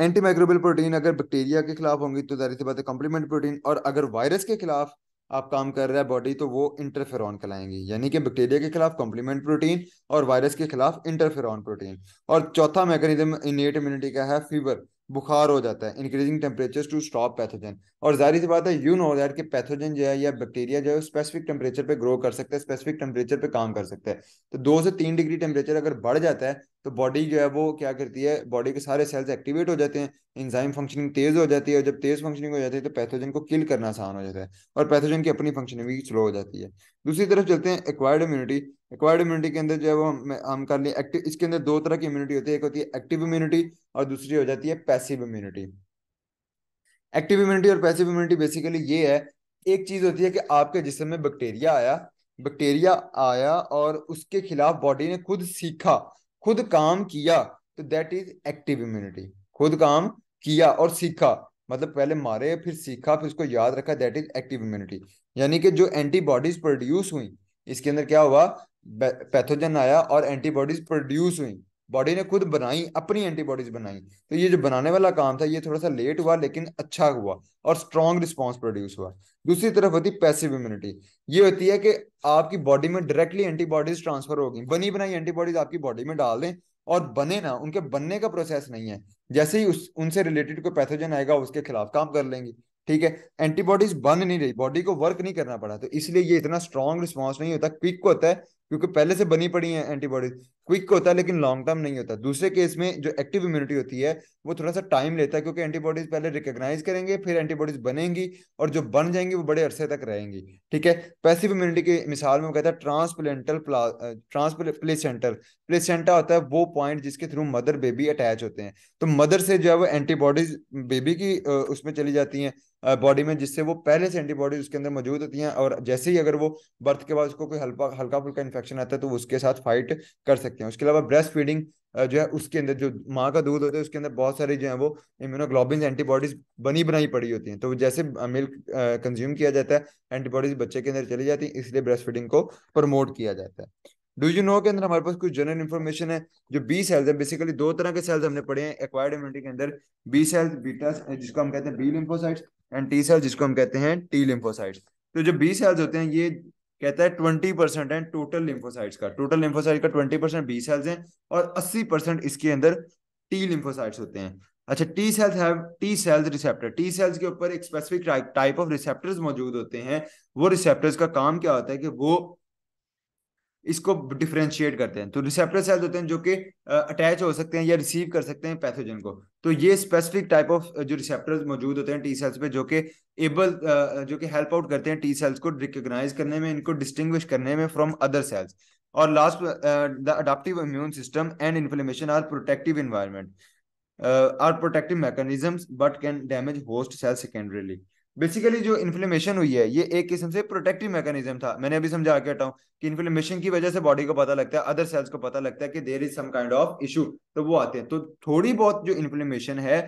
एंटी माइक्रोबल प्रोटीन अगर बैक्टीरिया के खिलाफ होंगी तो जारी सी बात है कॉम्प्लीमेंट प्रोटीन और अगर वायरस के खिलाफ आप काम कर रहे हैं बॉडी तो वो इंटरफेरॉन कहलाएंगी यानी कि बैक्टीरिया के खिलाफ कॉम्प्लीमेंट प्रोटीन और वायरस के खिलाफ इंटरफेरॉन प्रोटीन और चौथा मैकेनिज्म इनेट इम्यूनिटी का है फीवर बुखार हो जाता है increasing temperature to stop pathogen और जाहिर सी बात है यू नो दैट कि पैथोजन जो है या बैक्टीरिया जो है स्पेसिफिक टेम्परेचर पे ग्रो कर सकता है स्पेसिफिक टेम्परेचर पे काम कर सकता है तो दो से तीन डिग्री टेम्परेचर अगर बढ़ जाता है तो बॉडी जो है वो क्या करती है बॉडी के सारे सेल्स एक्टिवेट हो जाते हैं इंजाइम फंक्शनिंग तेज हो जाती है और जब तेज फंक्शनिंग हो जाती है तो पैथोजन को किल करना आसान हो जाता है और पैथोजन की अपनी फंक्शनिंग भी स्लो हो जाती है दूसरी तरफ चलते हैं एक्वायर्ड इम्यूनिटी एक्वायर्ड इम्यूनिटी के अंदर जो है वो हम हम कर लिए एक्टिव इसके अंदर दो तरह की इम्यूनिटी होती है एक होती है एक्टिव इम्यूनिटी और दूसरी हो जाती है पैसिव इम्यूनिटी एक्टिव इम्यूनिटी और पैसिव इम्यूनिटी बेसिकली ये है एक चीज होती है कि आपके जिसम में बैक्टीरिया आया बैक्टीरिया आया और उसके खिलाफ बॉडी ने खुद सीखा खुद काम किया तो दैट इज एक्टिव इम्यूनिटी खुद काम किया और सीखा मतलब पहले मारे फिर सीखा फिर उसको याद रखा दैट इज एक्टिव इम्यूनिटी यानी कि जो एंटीबॉडीज प्रोड्यूस हुई इसके अंदर क्या हुआ पैथोजन आया और एंटीबॉडीज प्रोड्यूस हुई बॉडी ने खुद बनाई अपनी एंटीबॉडीज बनाई तो ये जो बनाने वाला काम था ये थोड़ा सा लेट हुआ लेकिन अच्छा हुआ और स्ट्रॉन्ग रिस्पॉन्स प्रोड्यूस हुआ दूसरी तरफ होती पैसिव इम्यूनिटी ये होती है कि आपकी बॉडी में डायरेक्टली एंटीबॉडीज ट्रांसफर हो गई बनी बनाई एंटीबॉडीज आपकी बॉडी में डाल दें और बने ना उनके बनने का प्रोसेस नहीं है जैसे ही उस उनसे रिलेटेड कोई पैथोजन आएगा उसके खिलाफ काम कर लेंगे ठीक है एंटीबॉडीज बन नहीं रही बॉडी को वर्क नहीं करना पड़ा तो इसलिए ये इतना स्ट्रॉन्ग रिस्पॉन्स नहीं होता क्विक होता है क्योंकि पहले से बनी पड़ी है एंटीबॉडीज क्विक होता है लेकिन लॉन्ग टर्म नहीं होता दूसरे केस में जो एक्टिव इम्यूनिटी होती है वो थोड़ा सा टाइम लेता है क्योंकि एंटीबॉडीज पहले रिकग्नाइज करेंगे फिर एंटीबॉडीज बनेंगी और जो बन जाएंगी वो बड़े अरसे तक रहेंगी ठीक है पैसिव इम्यूनिटी की मिसाल में कहता है ट्रांसप्लेंटल ट्रांसप्लेसेंटल प्लेसेंटा होता है वो पॉइंट जिसके थ्रू मदर बेबी अटैच होते हैं तो मदर से जो है वो एंटीबॉडीज बेबी की उसमें चली जाती हैं बॉडी में जिससे वो पहले से एंटीबॉडीज उसके अंदर मौजूद होती हैं और जैसे ही अगर वो बर्थ के बाद उसको कोई हल्का हल्का फुल्का इन्फेक्शन आता है तो उसके साथ फाइट कर सकते हैं उसके अलावा ब्रेस्ट फीडिंग जो है उसके अंदर जो माँ का दूध होता है उसके अंदर बहुत सारी जो है वो इम्यूनोग्लोबिन एंटीबॉडीज बनी बनाई पड़ी होती हैं तो जैसे मिल्क कंज्यूम किया जाता है एंटीबॉडीज बच्चे के अंदर चली जाती है इसलिए ब्रेस्ट फीडिंग को प्रमोट किया जाता है डू यू नो के अंदर हमारे पास कुछ जनरल इन्फॉर्मेशन है जो बी सेल्स है बेसिकली दो तरह के सेल्स हमने पढ़े हैं एक्वायर्ड इम्यूनिटी के अंदर बी सेल्स बीटा जिसको हम कहते हैं B lymphocytes and T cells जिसको हम कहते हैं टी लिम्फोसाइट्स तो जो बी सेल्स होते हैं ये कहता है ट्वेंटी परसेंट है टोटल लिम्फोसाइट्स का टोटल लिम्फोसाइट का ट्वेंटी परसेंट बी सेल्स हैं और अस्सी परसेंट इसके अंदर टी लिम्फोसाइट्स होते हैं अच्छा T cells have T cells receptor T cells के ऊपर एक स्पेसिफिक टाइप ऑफ रिसेप्टर्स मौजूद होते हैं वो रिसेप्टर्स का काम क्या होता है कि वो इसको डिफ्रेंशिएट करते हैं तो रिसेप्टर सेल्स होते हैं जो कि अटैच हो सकते हैं या रिसीव कर सकते हैं पैथोजन को तो ये स्पेसिफिक टाइप ऑफ जो रिसेप्टर्स मौजूद होते हैं टी सेल्स पे जो कि एबल जो कि हेल्प आउट करते हैं टी सेल्स को रिकोगनाइज करने में इनको डिस्टिंग्विश करने में फ्रॉम अदर सेल्स और last the adaptive immune system and inflammation are protective environment are protective mechanism but can damage host cell secondarily basically जो इन्फ्लेमेशन हुई है ये एक किस्म से प्रोटेक्टिव मैकेनिज्म था मैंने अभी समझा के हटाऊ कि इन्फ्लेमेशन की वजह से बॉडी को पता लगता है अदर सेल्स को पता लगता है कि there is some kind of issue तो वो आते हैं तो थोड़ी बहुत जो इन्फ्लेमेशन है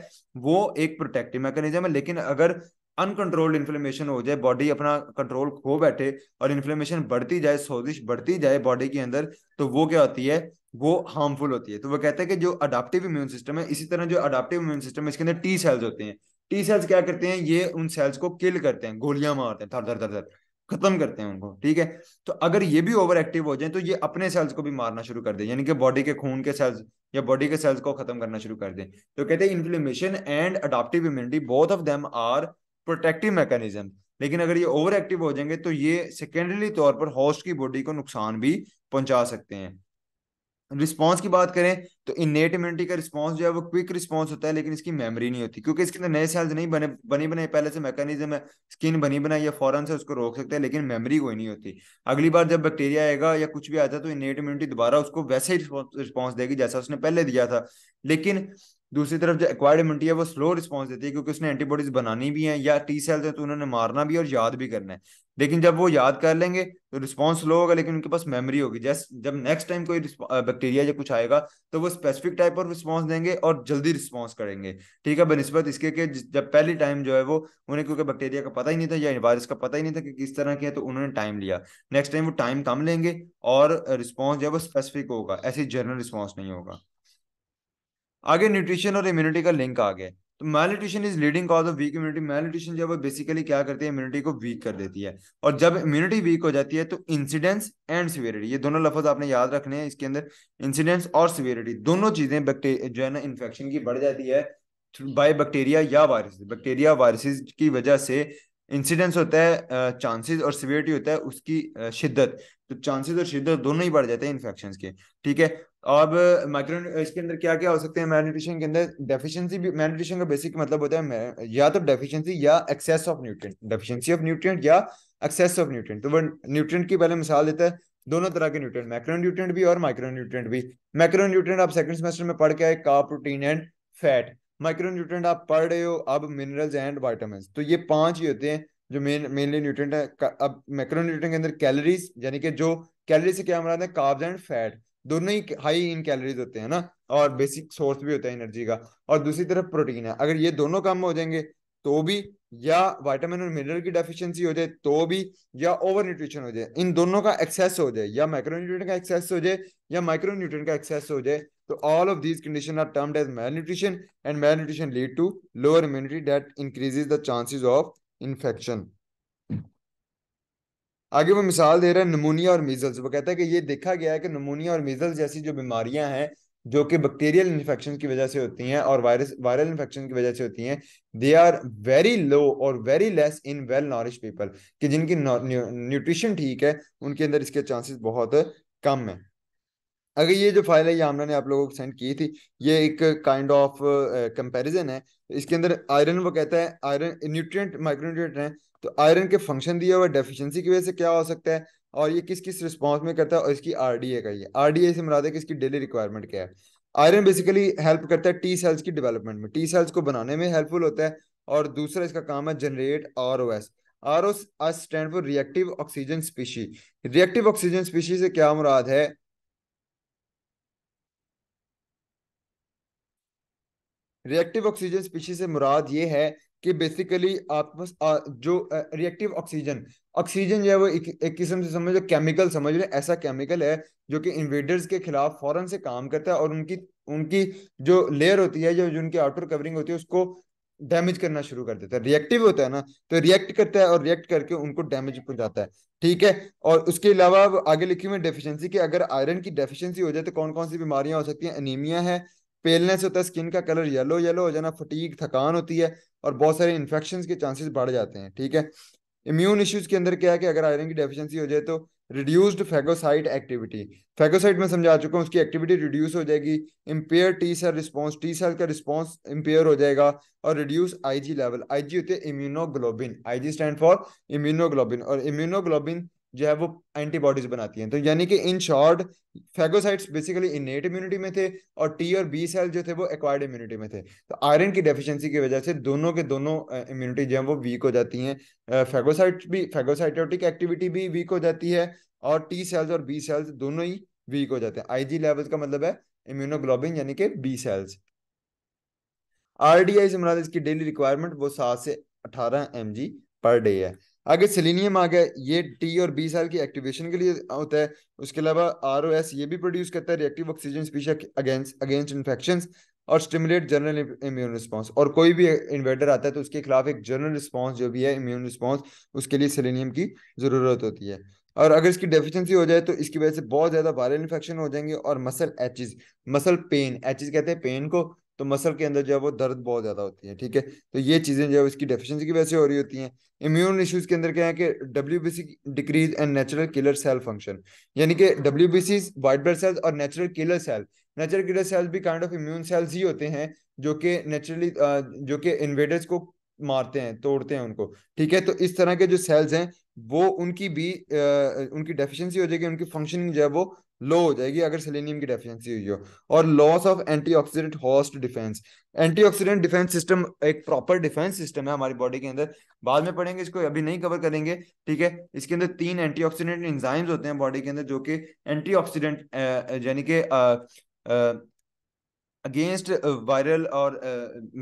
वो एक प्रोटेक्टिव मैकेनिज्म है लेकिन अगर अनकंट्रोल्ड इन्फ्लेमेशन हो जाए बॉडी अपना कंट्रोल खो बैठे और इन्फ्लेमेशन बढ़ती जाए सोजिश बढ़ती जाए बॉडी के अंदर तो वो क्या होती है वो हार्मफुल होती है तो वो कहते हैं कि जो अडाप्टिव इम्यून सिस्टम है इसी तरह जो अडाप्टिव इम्यून सिस्टम है इसके अंदर टी सेल्स होते हैं टी सेल्स क्या करते हैं ये उन सेल्स को किल करते हैं गोलियां मारते हैं धर धर धर धर खत्म करते हैं उनको ठीक है तो अगर ये भी ओवर एक्टिव हो जाए तो ये अपने सेल्स को भी मारना शुरू कर दे यानी कि बॉडी के खून के सेल्स या बॉडी के सेल्स को खत्म करना शुरू कर दे तो कहते हैं inflammation and adaptive immunity both of them are protective mechanism लेकिन अगर ये ओवर एक्टिव हो जाएंगे तो ये सेकेंडरी तौर पर होस्ट की बॉडी को नुकसान भी पहुंचा सकते हैं रिस्पॉन्स की बात करें तो इनेट इम्यूनिटी का रिस्पॉन्स जो है वो क्विक रिस्पॉन्स होता है लेकिन इसकी मेमोरी नहीं होती क्योंकि इसके अंदर नए सेल्स नहीं बने बनी बने पहले से मैकेनिज्म है स्किन बनी बनाई या फॉरन से उसको रोक सकते हैं लेकिन मेमोरी कोई नहीं होती अगली बार जब बैक्टीरिया आएगा या कुछ भी आता है तो इनेट इम्यूनिटी दोबारा उसको वैसे ही रिस्पॉन्स देगी जैसा उसने पहले दिया था लेकिन दूसरी तरफ जो एक्वायर्ड इम्यूनिटी है वो स्लो रिस्पॉन्स देती है क्योंकि उसने एंटीबॉडीज बनानी भी है या टी सेल्स हैं तो उन्होंने मारना भी और याद भी करना है लेकिन जब वो याद कर लेंगे तो रिस्पॉन्स स्लो होगा लेकिन उनके पास मेमोरी होगी जैस जब नेक्स्ट टाइम कोई बैक्टीरिया या कुछ आएगा तो वो स्पेसिफिक टाइप ऑफ रिस्पॉन्स देंगे और जल्दी रिस्पॉन्स करेंगे ठीक है बनस्बत इसके कि जब पहली टाइम जो है वो उन्हें क्योंकि बैक्टीरिया का पता ही नहीं था या वायरस का पता ही नहीं था कि किस तरह की है तो उन्होंने टाइम लिया नेक्स्ट टाइम वो टाइम कम लेंगे और रिस्पॉन्स जो है वो स्पेसिफिक होगा ऐसे जनरल रिस्पॉन्स नहीं होगा आगे न्यूट्रिशन और इम्यूनिटी का लिंक आ गया तो malnutrition is leading cause of weak immunity malnutrition जो है बेसिकली क्या करती है इम्यूनिटी को वीक कर देती है और जब इम्यूनिटी वीक हो जाती है तो इंसिडेंस एंड सिवियरिटी ये दोनों लफज आपने याद रखने हैं इसके अंदर इंसिडेंस और सिवियरिटी दोनों चीजें जो है ना इन्फेक्शन की बढ़ जाती है बाय बैक्टीरिया या वायरस बैक्टीरिया वायरसेस की वजह से इंसिडेंस होता है चांसेस और सिवियरिटी होता है उसकी शिद्दत तो चांसेस और शिद्दत दोनों ही बढ़ जाते हैं इन्फेक्शन के ठीक है अब माइक्रो इसके अंदर क्या क्या हो सकते हैं मैलन्यूट्रिशन के अंदर डेफिशिएंसी भी मैलन्यूट्रिशन का बेसिक मतलब होता है या तो डेफिशिएंसी या excess of nutrient deficiency of nutrient या एक्सेस ऑफ न्यूट्रिएंट तो वो न्यूट्रिएंट की पहले मिसाल देता है दोनों तरह के न्यूट्रिएंट मैक्रो न्यूट्रिएंट भी और माइक्रो न्यूट्रिएंट भी मैक्रो न्यूट्रिएंट आप सेकंड सेमेस्टर में पढ़ के आए का protein and fat micro nutrient आप पढ़ रहे हो अब मिनरल्स एंड वाइटामिन तो ये पांच ही होते हैं जो मेन मेनली न्यूट्रिएंट है अब मैक्रो न्यूट्रिएंट के अंदर कैलोरीज यानी कि जो कैलोरी से क्या मराद है कार्ब्स एंड फैट दोनों ही हाई इन कैलोरीज होते हैं ना और बेसिक सोर्स भी होता है एनर्जी का और दूसरी तरफ प्रोटीन है अगर ये दोनों कम हो जाएंगे तो भी या वाइटामिन और मिनरल की डेफिशिएंसी हो जाए तो भी या ओवर न्यूट्रिशन हो जाए इन दोनों का एक्सेस हो जाए या माइक्रोन्यूट्रिएंट का एक्सेस हो जाए या माइक्रोन्यूट्रिएंट का एक्सेस हो जाए तो all of these condition are termed as malnutrition and malnutrition lead to lower immunity that increases the chances of infection आगे वो मिसाल दे रहे हैं नमूनिया और मीजल्स वो कहता है कि ये देखा गया है कि नमूनिया और मीजल्स जैसी जो बीमारियां हैं जो कि बैक्टीरियल इन्फेक्शन की वजह से होती हैं और वायरस वायरल इन्फेक्शन की वजह से होती हैं दे आर वेरी लो और very less in well nourish people कि जिनकी न्यूट्रिशन ठीक है उनके अंदर इसके चांसेस बहुत कम है अगर ये जो फाइल है ये आमना ने आप लोगों को सेंड की थी ये एक काइंड ऑफ कंपैरिजन है इसके अंदर आयरन वो कहता है आयरन न्यूट्रिएंट माइक्रोन्यूट्रिएंट हैं तो आयरन के फंक्शन दिया हुआ डेफिशिएंसी की वजह से क्या हो सकता है और ये किस किस रिस्पॉन्स में करता है और इसकी आरडीए का ये आरडीए से मुराद है कि इसकी डेली रिक्वायरमेंट क्या है आयरन बेसिकली हेल्प करता है टी सेल्स की डेवलपमेंट में टी सेल्स को बनाने में हेल्पफुल होता है और दूसरा इसका काम है generate R O S R O S stand for reactive oxygen species reactive oxygen species से क्या मुराद है रिएक्टिव ऑक्सीजन स्पीशी से मुराद ये है कि बेसिकली आपस जो रिएक्टिव ऑक्सीजन ऑक्सीजन जो है वो एक, एक किस्म से समझ लो केमिकल समझ लो ऐसा केमिकल है जो कि इन्वेडर्स के खिलाफ फौरन से काम करता है और उनकी उनकी जो लेयर होती है जो उनकी आउटर कवरिंग होती है उसको डैमेज करना शुरू कर देता है रिएक्टिव होता है ना तो रिएक्ट करता है और रिएक्ट करके उनको डैमेज पहुंचाता है ठीक है और उसके अलावा आगे लिखी हुई डेफिशिएंसी कि अगर आयरन की डेफिशिएंसी हो जाए तो कौन कौन सी बीमारियां हो सकती हैं एनीमिया है पेलनेस होता है स्किन का कलर येलो येलो हो जाना फटीक थकान होती है और बहुत सारे इन्फेक्शन के चांसेस बढ़ जाते हैं ठीक है इम्यून इश्यूज के अंदर क्या है कि अगर आयरन की डेफिशिएंसी हो जाए तो रिड्यूस्ड फेगोसाइट एक्टिविटी फेगोसाइट में समझा चुका हूँ उसकी एक्टिविटी रिड्यूस हो जाएगी impair T cell response T cell का रिस्पॉन्स इम्पेयर हो जाएगा और रिड्यूस आईजी लेवल आईजी होते हैं immunoglobin Ig stand for immunoglobin और इम्यूनोग्लोबिन जो है वो एंटीबॉडीज बनाती हैं तो यानी कि in short phagocytes basically innate immunity में थे और टी और बी सेल जो थे वो एक्वायर्ड इम्यूनिटी में थे तो आयरन की डेफिशिएंसी की वजह से दोनों के दोनों इम्यूनिटी जो है वो वीक हो जाती हैं फैगोसाइट भी फैगोसाइटोटिक एक्टिविटी भी वीक हो जाती है और टी सेल्स और बी सेल्स दोनों ही वीक हो जाते हैं आईजी लेवल्स का मतलब है इम्यूनोग्लोबिन यानी कि बी सेल्स आरडीआई से मुराद इसकी डेली रिक्वायरमेंट वो सात से अठारह एम पर डे है आगे सेलिनियम आ गया ये टी और बी साल की एक्टिवेशन के लिए होता है उसके अलावा आर ओ एस ये भी प्रोड्यूस करता है reactive oxygen against against infection और स्टिमुलेट जनरल इम्यून रिस्पॉन्स और कोई भी इन्वेडर आता है तो उसके खिलाफ एक जनरल रिस्पॉन्स जो भी है इम्यून रिस्पॉन्स उसके लिए सेलिनियम की ज़रूरत होती है और अगर इसकी डेफिशिएंसी हो जाए तो इसकी वजह से बहुत ज़्यादा वायरल इन्फेक्शन हो जाएंगे और muscle aches muscle pain aches कहते हैं पेन को तो मसल के अंदर जो है वो दर्द बहुत ज़्यादा होती है ठीक है तो ये चीज़ें जो है इसकी डेफिशिएंसी की वजह से हो रही होती हैं इम्यून इश्यूज के अंदर क्या है कि W B C decrease and natural killer cell function यानी कि W B C white blood cells और natural killer cell natural killer cells भी काइंड ऑफ इम्यून सेल्स ही होते हैं जो कि नेचुरली जो कि इन्वेडर्स को मारते हैं तोड़ते हैं उनको ठीक है तो इस तरह के जो सेल्स हैं वो उनकी भी आ, उनकी डेफिशिएंसी हो जाएगी उनकी फंक्शनिंग जो है वो लो हो जाएगी अगर सेलेनियम की डेफिशिएंसी हुई हो और loss of antioxidant host defense antioxidant defense system एक प्रॉपर डिफेंस सिस्टम है हमारी बॉडी के अंदर बाद में पढ़ेंगे इसको अभी नहीं कवर करेंगे ठीक है इसके अंदर तीन एंटीऑक्सीडेंट एंजाइम्स होते हैं बॉडी के अंदर जो कि एंटीऑक्सीडेंट यानी कि अगेंस्ट वायरल uh, और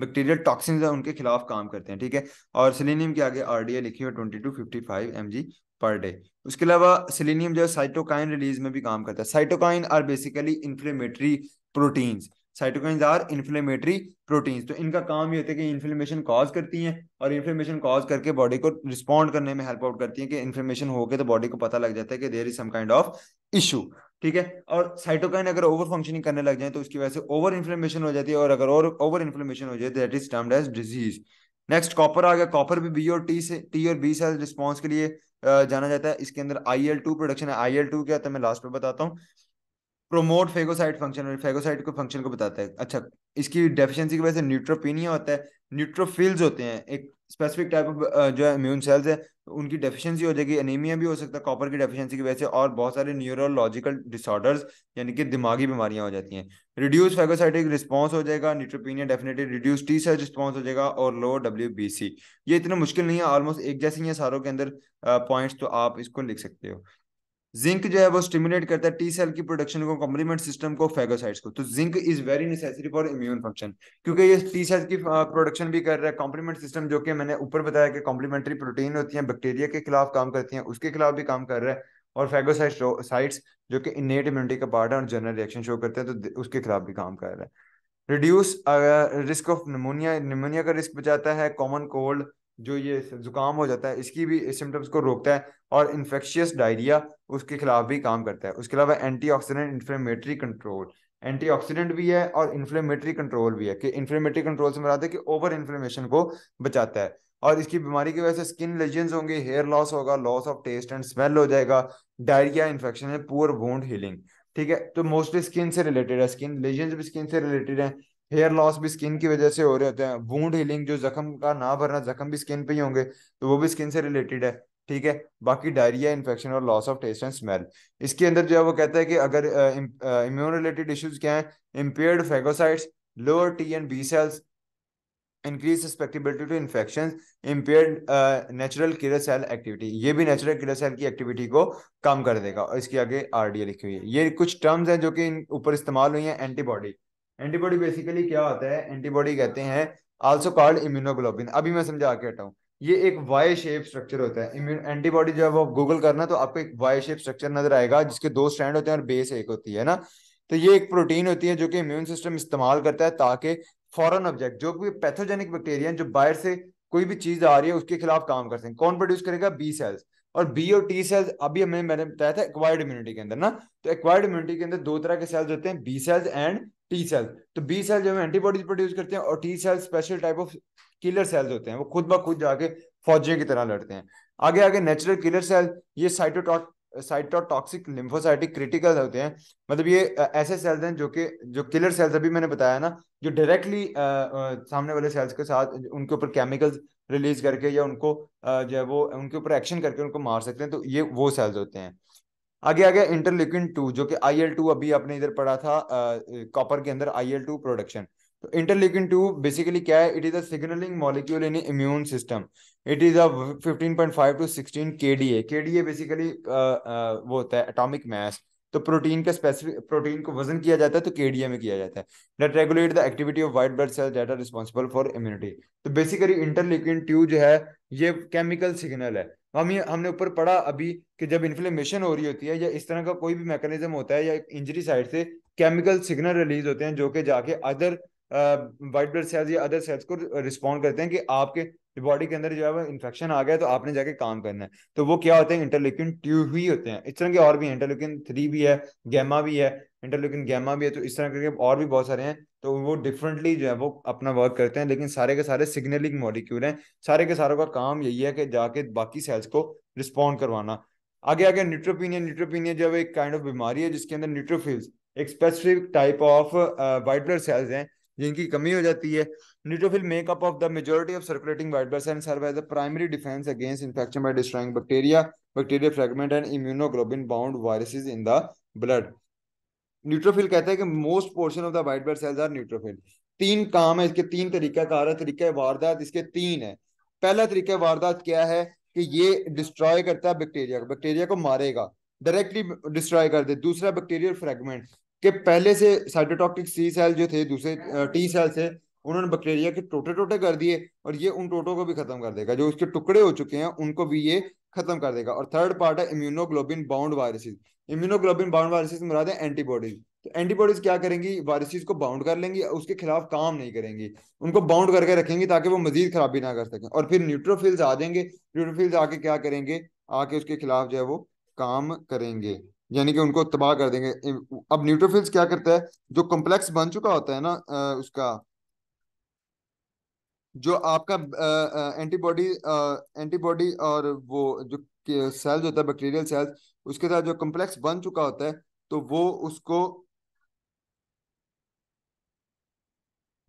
बैक्टीरियल uh, टॉक्सिन उनके खिलाफ काम करते हैं ठीक है और सिलीनियम के आगे आरडीए लिखी हुई twenty to fifty five M G per day उसके अलावा सिलेनियम जो है साइटोकाइन रिलीज में भी काम करता है cytokine are basically inflammatory proteins cytokine are inflammatory proteins तो इनका काम ये होता है कि इन्फ्लेमेशन कॉज करती हैं और इन्फ्लेमेशन कॉज करके बॉडी को रिस्पॉन्ड करने में हेल्प आउट करती हैं कि इन्फ्लेमेशन होकर तो बॉडी को पता लग जाता है कि there is some kind of issue ठीक है और साइटोकाइन अगर ओवर फंक्शनिंग करने लग जाए तो उसकी वजह से ओवर इन्फ्लेमेशन हो जाती है और अगर और ओवर इन्फ्लेमेशन हो जाए that is termed as disease next copper आ गया कॉपर भी बी और टी से टी और बी से रिस्पॉन्स के लिए जाना जाता है इसके अंदर आई एल टू प्रोडक्शन है आई एल टू क्या होता है मैं लास्ट में बताता हूँ प्रोमोट फेगोसाइट फंक्शन फेगोसाइट को फंक्शन को बताता है अच्छा इसकी डेफिशिएंसी की वजह से न्यूट्रोपिनिया होता है न्यूट्रोफिल्स होते हैं एक स्पेसिफिक टाइप ऑफ जो है इम्यून सेल्स है उनकी डेफिशिएंसी हो जाएगी एनीमिया भी हो सकता है कॉपर की डेफिशिएंसी की वजह से और बहुत सारे न्यूरोलॉजिकल डिसऑर्डर्स यानी कि दिमागी बीमारियां हो जाती हैं रिड्यूस फेगोसाइटिक रिस्पॉन्स हो जाएगा neutropenia definitely reduce T cell response हो जाएगा और लो डब्ल्यू बी सी ये इतना मुश्किल नहीं है ऑलमोस्ट एक जैसे ही है सारों के अंदर पॉइंट्स uh, तो आप इसको लिख सकते हो जिंक जो है वो स्टिमुलेट करता है टी सेल की प्रोडक्शन को कॉम्प्लीमेंट सिस्टम को फेगोसाइट्स को तो zinc is very necessary for immune function क्योंकि ये टी सेल की प्रोडक्शन भी कर रहा है कॉम्प्लीमेंट सिस्टम जो कि मैंने ऊपर बताया कि कॉम्प्लीमेंट्री प्रोटीन होती है बैक्टीरिया के खिलाफ काम करती है उसके खिलाफ भी काम कर रहा है और फेगोसाइट्स जो कि इनेट इम्यूनिटी का पार्ट है और जनरल रिएक्शन शो करते हैं तो उसके खिलाफ भी काम कर रहा है reduce risk of pneumonia pneumonia का रिस्क बचाता है कॉमन कोल्ड जो ये जुकाम हो जाता है इसकी भी सिम्टम्स को रोकता है और इन्फेक्शियस डायरिया उसके खिलाफ भी काम करता है उसके अलावा एंटीऑक्सीडेंट इन्फ्लेमेटरी कंट्रोल एंटीऑक्सीडेंट भी है और इन्फ्लेमेटरी कंट्रोल भी है कि इन्फ्लेमेटरी कंट्रोल से मराते कि ओवर इन्फ्लेमेशन को बचाता है और इसकी बीमारी की वजह से स्किन लेजेंस होंगे हेयर लॉस होगा loss of taste and smell हो जाएगा डायरिया इन्फेक्शन है पुअर वोंड हीलिंग ठीक है तो मोस्टली स्किन से रिलेटेड है स्किन लेजेंस भी स्किन से रिलेटेड है हेयर लॉस भी स्किन की वजह से हो रहे होते हैं वूंड हीलिंग जो जख्म का ना भरना जख्म भी स्किन पे ही होंगे तो वो भी स्किन से रिलेटेड है ठीक है बाकी डायरिया इन्फेक्शन और loss of taste and smell इसके अंदर जो है वो कहता है कि अगर इम्यून रिलेटेड इश्यूज क्या है impaired phagocytes lower T and B cells increase susceptibility to infection impair natural killer cell activity ये भी नेचुरल किलर सेल की एक्टिविटी को कम कर देगा और इसके आगे आरडीए लिखी हुई है ये कुछ टर्म्स हैं जो कि ऊपर इस्तेमाल हुई हैं एंटीबॉडी एंटीबॉडी बेसिकली क्या होता है एंटीबॉडी कहते हैं आल्सो कॉल्ड इम्यूनोग्लोबिन अभी मैं समझा के हटाऊ ये एक वाई शेप स्ट्रक्चर होता है इम्यून एंटीबॉडी जब आप गूगल करना तो आपको एक वाई शेप स्ट्रक्चर नजर आएगा जिसके दो स्टैंड होते हैं और बेस एक होती है ना तो ये एक प्रोटीन होती है जो कि इम्यून सिस्टम इस्तेमाल करता है ताकि फॉरन ऑब्जेक्ट जो भी पैथोजेनिक बैक्टीरिया जो बाहर से कोई भी चीज आ रही है उसके खिलाफ काम कर सकें कौन प्रोड्यूस करेगा बी सेल्स और बी और टी सेल्स अभी हमें मैंने बताया था एक्वायर्ड इम्यूनिटी के अंदर ना तो एक्वायर्ड इम्यूनिटी के अंदर दो तरह के सेल्स होते हैं B cells and T cell तो बी सेल जो है एंटीबॉडीज प्रोड्यूस करते हैं और T cell special type of killer cells होते हैं वो खुद ब खुद जाके फौजियों की तरह लड़ते हैं आगे आगे नेचुरल किलर सेल ये साइटोटॉक साइटोटॉक्सिक लिम्फोसाइटिक क्रिटिकल होते हैं मतलब ये ऐसे सेल्स हैं जो कि जो किलर सेल्स अभी मैंने बताया ना जो डायरेक्टली सामने वाले सेल्स के साथ उनके ऊपर केमिकल्स रिलीज करके या उनको जो है वो उनके ऊपर एक्शन करके उनको मार सकते हैं तो ये वो सेल्स होते हैं आगे आ गया इंटरलिक्विन टू जो कि आई एल टू अभी आपने इधर पढ़ा था कॉपर के अंदर आई एल टू प्रोडक्शन तो इंटरलिक्विन टू बेसिकली क्या है it is a signalling molecule in immune system it is a 15.5 to 16 KDA KDA basically वो होता है एटॉमिक मास तो प्रोटीन का स्पेसिफिक प्रोटीन को वजन किया जाता है तो केडीए में किया जाता है that regulate the activity of white blood cells that are responsible for immunity तो बेसिकली इंटरलिक्विन टू जो है ये केमिकल सिग्नल है हम ये हमने ऊपर पढ़ा अभी कि जब इन्फ्लेमेशन हो रही होती है या इस तरह का कोई भी मैकेनिज्म होता है या इंजरी साइड से केमिकल सिग्नल रिलीज होते हैं जो कि जाके अदर वाइट ब्लड सेल्स या अदर सेल्स को रिस्पॉन्ड करते हैं कि आपके बॉडी के अंदर जो है वो इन्फेक्शन आ गया तो आपने जाके काम करना है तो वो क्या होते हैं इंटरलिक्विन टू ही होते हैं इस तरह के और भी इंटरलिक्विन थ्री भी है गैमा भी है इंटरलोकिन गैमा भी है तो इस तरह करके और भी बहुत सारे हैं तो वो डिफरेंटली जो है वो अपना वर्क करते हैं लेकिन सारे के सारे सिग्नलिंग मॉलिक्यूल हैं सारे के सारों का काम यही है कि जाके बाकी सेल्स को रिस्पॉन्ड करवाना आगे आगे न्यूट्रोपिनिया न्यूट्रोपिनिया जो है एक काइंड ऑफ बीमारी है जिसके अंदर न्यूट्रोफिल्स एक specific type of white blood cells हैं जिनकी कमी हो जाती है neutrophil make up of the majority of circulating white blood cell serve as a primary defense against infection by destroying bacteria bacteria fragment and immunoglobin bound viruses in the blood neutrophil कहते हैं कि most portion of the white blood cells are neutrophil तीन काम है इसके तीन तरीका car है तरीका वारदात इसके तीन है पहला तरीका वारदात क्या है कि ये डिस्ट्रॉय करता है बैक्टीरिया को बैक्टीरिया को मारेगा डायरेक्टली डिस्ट्रॉय कर दे दूसरा बैक्टीरियल फ्रेगमेंट के पहले से साइटोटॉक्सिक सी सेल जो थे दूसरे टी सेल से उन्होंने बैक्टीरिया के टोटे टोटे कर दिए और ये उन टोटों को भी खत्म कर देगा जो उसके टुकड़े हो चुके हैं उनको भी ये खत्म कर देगा और थर्ड पार्ट है immunoglobin bound viruses immunoglobin bound viruses मुराद है एंटीबॉडीज तो एंटीबॉडीज क्या करेंगी वायरसेस को बाउंड कर लेंगी उसके खिलाफ काम नहीं करेंगी उनको बाउंड करके रखेंगी ताकि वो मजीद खराबी ना कर सकें और फिर न्यूट्रोफिल्स आ जाएंगे न्यूट्रोफिल्स आके क्या करेंगे आके उसके खिलाफ जो है वो काम करेंगे यानी कि उनको तबाह कर देंगे अब न्यूट्रोफिल्स क्या करता है जो कॉम्प्लेक्स बन चुका होता है ना उसका जो आपका एंटीबॉडी एंटीबॉडी और वो जो सेल जो होता है बैक्टीरियल सेल्स उसके साथ जो कम्प्लेक्स बन चुका होता है तो वो उसको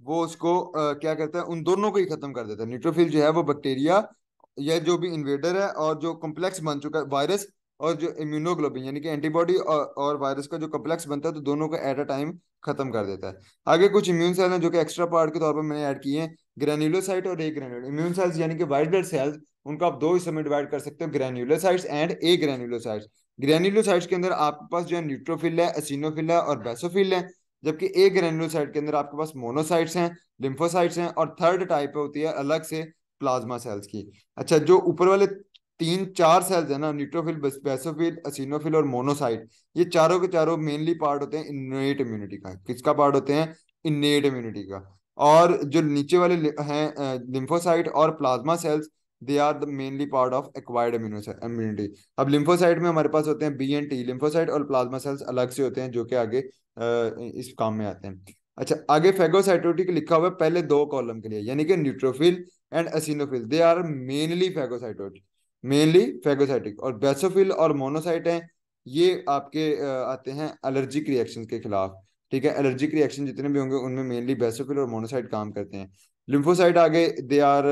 वो उसको आ, क्या करता है उन दोनों को ही खत्म कर देता है न्यूट्रोफिल जो है वो बैक्टीरिया या जो भी इन्वेडर है और जो कॉम्प्लेक्स बन चुका है वायरस और जो इम्यूनोग्लोबिन यानी कि एंटीबॉडी और, और वायरस का जो कम्प्लेक्स बनता है तो दोनों को एट अ टाइम खत्म कर देता है आगे कुछ इम्यून सेल हैं जो कि एक्स्ट्रा पार्ट के तौर पर मैंने ऐड किए हैं ग्रेन्यूलोसाइट और ए ग्रेन्यूल इम्यून सेल्स यानी कि वाइट ब्लड सेल्स उनको आप दो हिस्से में डिवाइड कर सकते हो granulocytes and agranulocytes granulocytes के अंदर आपके पास जो है न्यूट्रोफिल है एसिनोफिल है और बेसोफिल है जबकि ए ग्रेन्यूलोसाइट के अंदर आपके पास मोनोसाइट्स हैं लिम्फोसाइट्स हैं और थर्ड टाइप होती है अलग से प्लाज्मा सेल्स की अच्छा जो ऊपर वाले तीन चार सेल्स है ना न्यूट्रोफिल बेसोफिल असिनोफिल और मोनोसाइट ये चारों के चारों मेनली पार्ट होते हैं इन्नेट इम्यूनिटी का किसका पार्ट होते हैं इन्नेट इम्यूनिटी का और जो नीचे वाले हैं लिम्फोसाइट और plasma cells they are the mainly part of acquired immunity अब लिम्फोसाइट में हमारे पास होते हैं बी एन टी लिम्फोसाइट और प्लाज्मा सेल्स अलग से होते हैं जो कि आगे इस काम में आते हैं अच्छा आगे फेगोसाइटोटिक लिखा हुआ है पहले दो कॉलम के लिए यानी कि neutrophil and eosinophil they are mainly phagocytotic mainly phagocytic और बेसोफिल और मोनोसाइट हैं ये आपके आते हैं एलर्जिक रिएक्शन के खिलाफ ठीक है एलर्जिक रिएक्शन जितने भी होंगे उनमें मेनली बेसोफिल और मोनोसाइट काम करते हैं लिम्फोसाइट आगे they are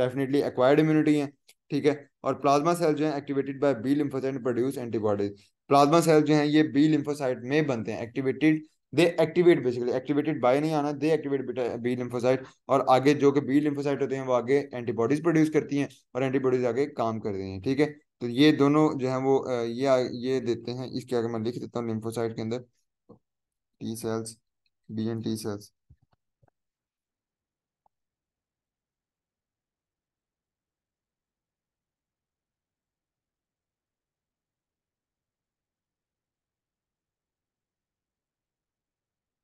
definitely acquired immunity है ठीक है और प्लाज्मा सेल जो है activated by B lymphocyte produce antibodies plasma cell जो है ये बी लिम्फोसाइट में बनते हैं activated they activate basically activated by नहीं आना दे एक्टिवेट बी लिम्फोसाइट और आगे जो कि बी लिम्फोसाइट होते हैं वो आगे एंटीबॉडीज प्रोड्यूस करती हैं और एंटीबॉडीज आगे काम करती हैं ठीक है तो ये दोनों जो है वो ये ये देते हैं इसके आगे मैं लिख देता हूँ लिम्फोसाइट के अंदर T cells B and T cells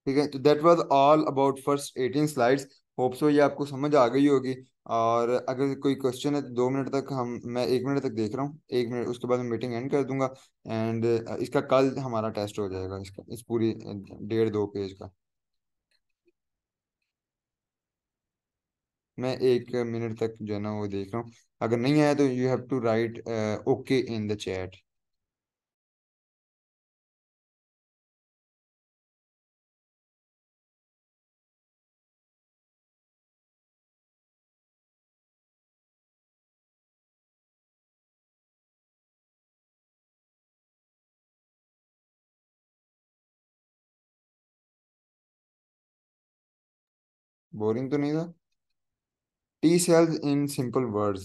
ठीक है तो that was all about first eighteen slides hope so ये आपको समझ आ गई होगी और अगर कोई क्वेश्चन है तो दो मिनट तक हम मैं एक मिनट तक देख रहा हूँ एक मिनट उसके बाद मैं मीटिंग एंड कर दूंगा एंड इसका कल हमारा टेस्ट हो जाएगा इसका इस पूरी डेढ़ दो पेज का मैं एक मिनट तक जो है ना वो देख रहा हूँ अगर नहीं आया तो you have to write okay in the chat boring तो नहीं था T cells in simple words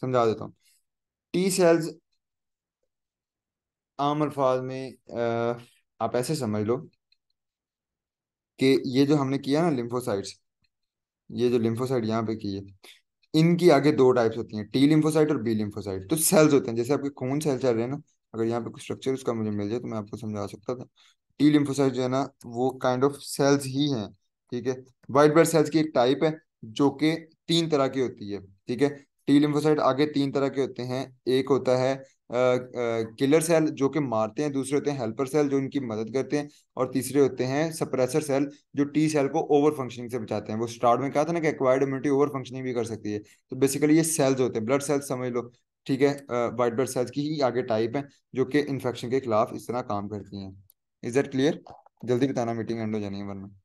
समझा देता हूँ टी सेल्स आम अल्फाज में आ, आप ऐसे समझ लो कि ये जो हमने किया ना लिम्फोसाइट्स ये जो लिम्फोसाइट यहाँ पे की है इनकी आगे दो टाइप्स होती हैं टी लिम्फोसाइट और बी लिम्फोसाइट तो सेल्स होते हैं जैसे आपके खून सेल चल रहे हैं ना अगर यहाँ पे कुछ स्ट्रक्चर उसका मुझे मिल जाए तो मैं आपको समझा सकता था टी लिम्फोसाइट जो है ना वो काइंड ऑफ सेल्स ही हैं ठीक है वाइट ब्लड सेल्स की एक टाइप है जो कि तीन तरह की होती है ठीक है टी लिम्फोसाइट आगे तीन तरह के होते हैं एक होता है आ, आ, किलर सेल जो कि मारते हैं दूसरे होते हैं हेल्पर सेल जो इनकी मदद करते हैं और तीसरे होते हैं सप्रेसर सेल जो टी सेल को ओवर फंक्शनिंग से बचाते हैं वो स्टार्ट में कहा था ना कि एक्वायर्ड इम्यूनिटी ओवर फंक्शनिंग भी कर सकती है तो बेसिकली ये सेल्स होते हैं ब्लड सेल्स समझ लो ठीक है वाइट ब्लड सेल्स की ही आगे टाइप है जो कि इन्फेक्शन के खिलाफ इस तरह काम करती हैं इज दैट क्लियर जल्दी बताना मीटिंग एंड हो जानी है वरना